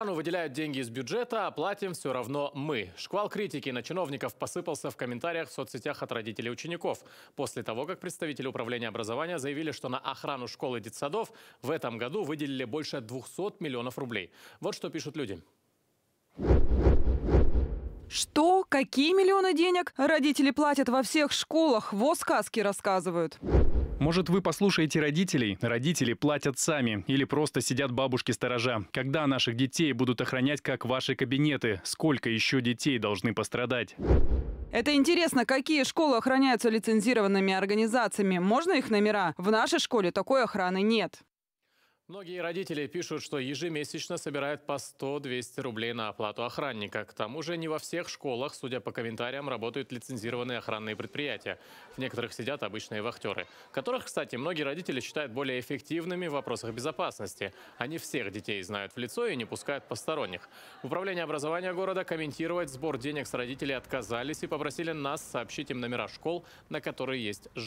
Страну выделяют деньги из бюджета, а платим все равно мы. Шквал критики на чиновников посыпался в комментариях в соцсетях от родителей учеников. После того, как представители управления образования заявили, что на охрану школ и детсадов в этом году выделили больше 200 миллионов рублей. Вот что пишут люди. Что? Какие миллионы денег? Родители платят во всех школах. Во сказки рассказывают. Может, вы послушаете родителей? Родители платят сами или просто сидят бабушки-сторожа. Когда наших детей будут охранять, как ваши кабинеты? Сколько еще детей должны пострадать? Это интересно, какие школы охраняются лицензированными организациями? Можно их номера? В нашей школе такой охраны нет. Многие родители пишут, что ежемесячно собирают по 100-200 рублей на оплату охранника. К тому же не во всех школах, судя по комментариям, работают лицензированные охранные предприятия. В некоторых сидят обычные вахтеры, которых, кстати, многие родители считают более эффективными в вопросах безопасности. Они всех детей знают в лицо и не пускают посторонних. Управление образования города комментировать сбор денег с родителей отказались и попросили нас сообщить им номера школ, на которые есть жалобы.